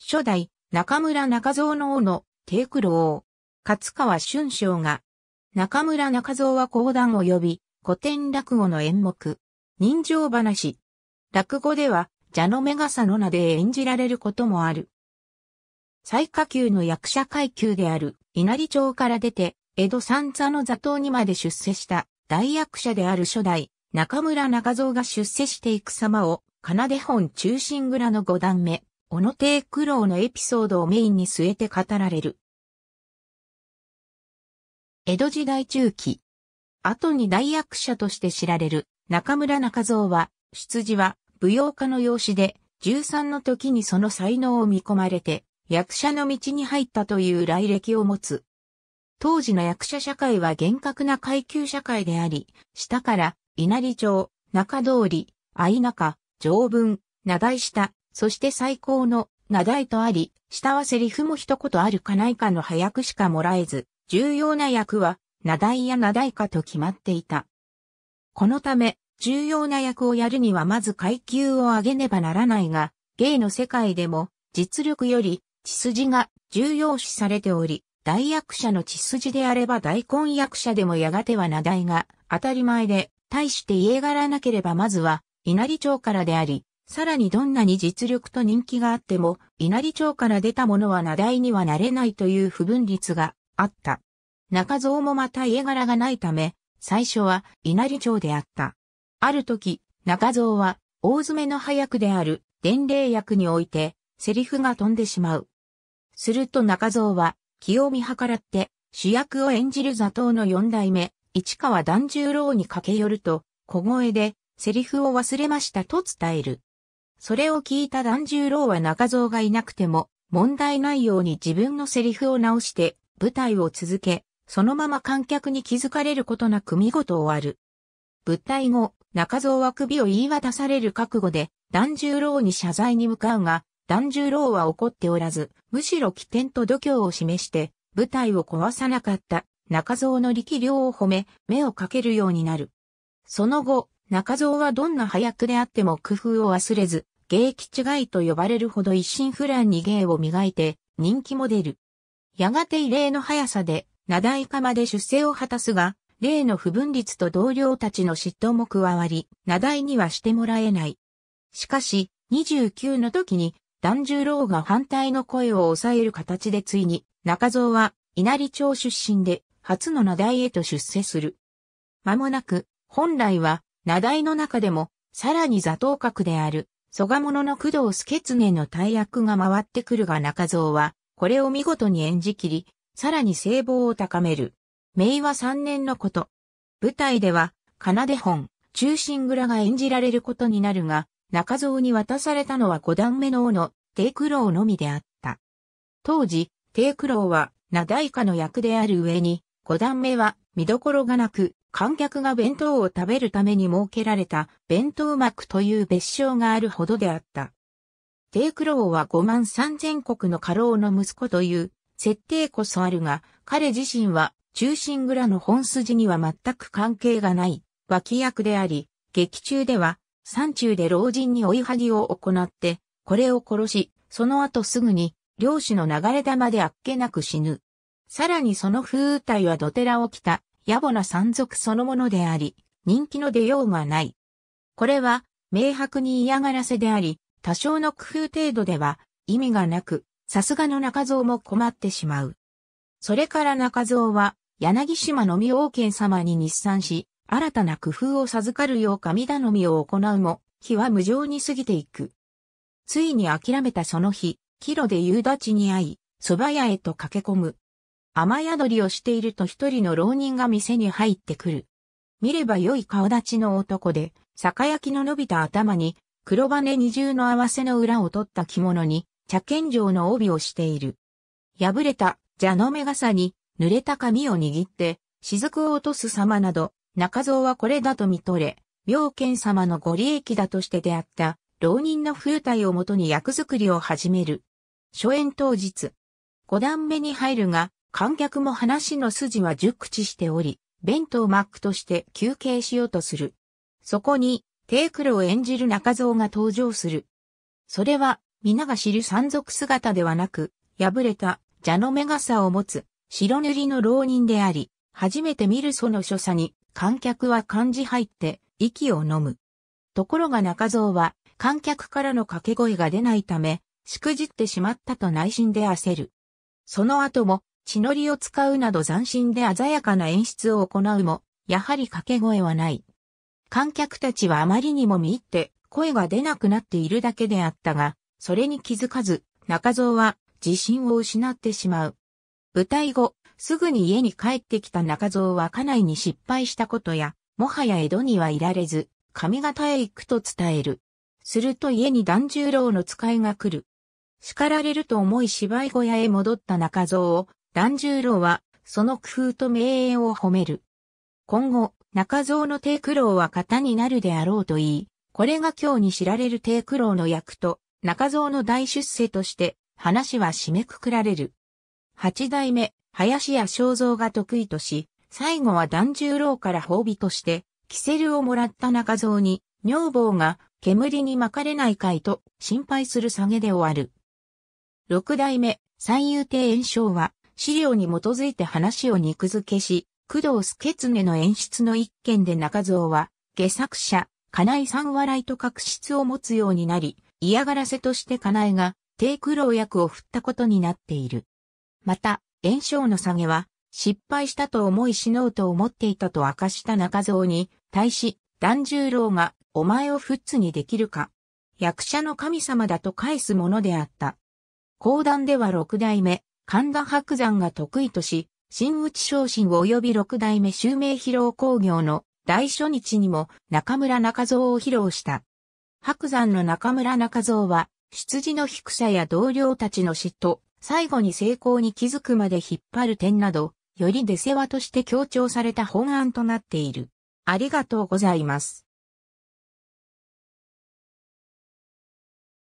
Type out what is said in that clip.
初代、中村中蔵の王の、低苦労。勝川春章が、中村中蔵は講談及び、古典落語の演目、人情話。落語では、蛇の目傘の名で演じられることもある。最下級の役者階級である稲荷町から出て、江戸三座の座頭にまで出世した大役者である初代中村中蔵が出世していく様を、奏本忠臣蔵の五段目、小野亭九郎のエピソードをメインに据えて語られる。江戸時代中期、後に大役者として知られる中村中蔵は、出自は舞踊家の養子で、13の時にその才能を見込まれて、役者の道に入ったという来歴を持つ。当時の役者社会は厳格な階級社会であり、下から稲荷町、中通り、な中、条文、名題下、そして最高の、名題とあり、下はセリフも一言あるかないかの早くしかもらえず、重要な役は、名題や名題かと決まっていた。このため、重要な役をやるにはまず階級を上げねばならないが、芸の世界でも、実力より、血筋が重要視されており、大役者の血筋であれば大根役者でもやがては名題が当たり前で、対して家柄なければまずは稲荷町からであり、さらにどんなに実力と人気があっても、稲荷町から出たものは名題にはなれないという不分率があった。中蔵もまた家柄がないため、最初は稲荷町であった。ある時、中蔵は大詰めの早くである伝令役において、セリフが飛んでしまう。すると中蔵は気を見計らって主役を演じる座頭の四代目、市川團十郎に駆け寄ると、小声でセリフを忘れましたと伝える。それを聞いた團十郎は中蔵がいなくても、問題ないように自分のセリフを直して、舞台を続け、そのまま観客に気づかれることなく見事終わる。舞台後、中蔵は首を言い渡される覚悟で、團十郎に謝罪に向かうが、團十郎は怒っておらず、むしろ起点と度胸を示して、舞台を壊さなかった中蔵の力量を褒め、目をかけるようになる。その後、中蔵はどんな早くであっても工夫を忘れず、芸吉いと呼ばれるほど一心不乱に芸を磨いて人気モデル。やがて異例の速さで、名大化まで出世を果たすが、例の不分率と同僚たちの嫉妬も加わり、名井にはしてもらえない。しかし、29の時に、團十郎が反対の声を抑える形でついに、中蔵は稲荷町出身で、初の名台へと出世する。間もなく、本来は、名台の中でも、さらに座頭閣である、蘇我者の工藤助常の大役が回ってくるが中蔵は、これを見事に演じ切り、さらに聖望を高める。明和3年のこと。舞台では、奏本、中心蔵が演じられることになるが、中蔵に渡されたのは五段目の王の、低苦労のみであった。当時、低苦労は、名代家の役である上に、5段目は見どころがなく、観客が弁当を食べるために設けられた弁当幕という別称があるほどであった。低苦労は5万3千国の家老の息子という設定こそあるが、彼自身は中心蔵の本筋には全く関係がない脇役であり、劇中では山中で老人に追いはぎを行って、これを殺し、その後すぐに漁師の流れ玉であっけなく死ぬ。さらにその風体は土寺を着た野暮な山賊そのものであり、人気の出ようがない。これは、明白に嫌がらせであり、多少の工夫程度では意味がなく、さすがの中蔵も困ってしまう。それから中蔵は、柳島のみ王権様に日産し、新たな工夫を授かるよう神頼みを行うも、日は無情に過ぎていく。ついに諦めたその日、帰路で夕立に会い、蕎麦屋へと駆け込む。雨宿りをしていると一人の浪人が店に入ってくる。見れば良い顔立ちの男で、酒焼きの伸びた頭に、黒羽二重の合わせの裏を取った着物に、茶剣状の帯をしている。破れた蛇の目傘に、濡れた髪を握って、雫を落とす様など、中蔵はこれだと見とれ、妙見様のご利益だとして出会った、浪人の風体をもとに役作りを始める。初演当日、五段目に入るが、観客も話の筋は熟知しており、弁当マックとして休憩しようとする。そこに、テイクルを演じる中蔵が登場する。それは、皆が知る山賊姿ではなく、破れた蛇の目傘を持つ白塗りの浪人であり、初めて見るその所作に観客は感じ入って息を呑む。ところが中蔵は観客からの掛け声が出ないため、しくじってしまったと内心で焦る。その後も血のりを使うなど斬新で鮮やかな演出を行うも、やはり掛け声はない。観客たちはあまりにも見入って声が出なくなっているだけであったが、それに気づかず、中蔵は自信を失ってしまう。舞台後、すぐに家に帰ってきた中蔵は家内に失敗したことや、もはや江戸にはいられず、上方へ行くと伝える。すると家に團十郎の使いが来る。叱られると思い芝居小屋へ戻った中蔵を團十郎は、その工夫と名演を褒める。今後、中蔵の低苦労は型になるであろうと言い、これが今日に知られる低苦労の役と、中蔵の大出世として、話は締めくくられる。八代目、林家正蔵が得意とし、最後は團十郎から褒美として、キセルをもらった中蔵に、女房が煙に巻かれないかいと心配する下げで終わる。六代目、三遊亭炎章は、資料に基づいて話を肉付けし、工藤助経の演出の一件で中蔵は、下作者、金井ん笑いと確執を持つようになり、嫌がらせとして金井が、低苦労役を振ったことになっている。また、炎症の下げは、失敗したと思い死のうと思っていたと明かした中蔵に、対し、團十郎が、お前をフッツにできるか。役者の神様だと返すものであった。講談では六代目、神田伯山が得意とし、新内昇進及び六代目襲名披露工業の大初日にも中村中蔵を披露した。白山の中村中蔵は、出自の低さや同僚たちの嫉妬、最後に成功に気づくまで引っ張る点など、より出世話として強調された本案となっている。ありがとうございます。